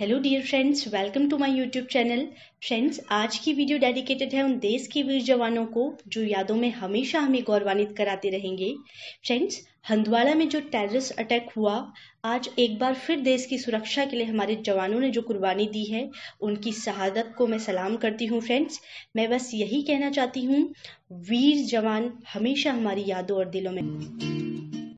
hello dear friends welcome to my YouTube channel friends आज की video dedicated है उन देश के वीर जवानों को जो यादों में हमेशा हमें गौरवान्वित कराते रहेंगे फ्रेंड्स हंदवाड़ा में जो टेररिस्ट अटैक हुआ आज एक बार फिर देश की सुरक्षा के लिए हमारे जवानों ने जो कुर्बानी दी है उनकी शहादत को मैं सलाम करती हूँ फ्रेंड्स मैं बस यही कहना चाहती हूँ वीर जवान हमेशा हमारी यादों और दिलों में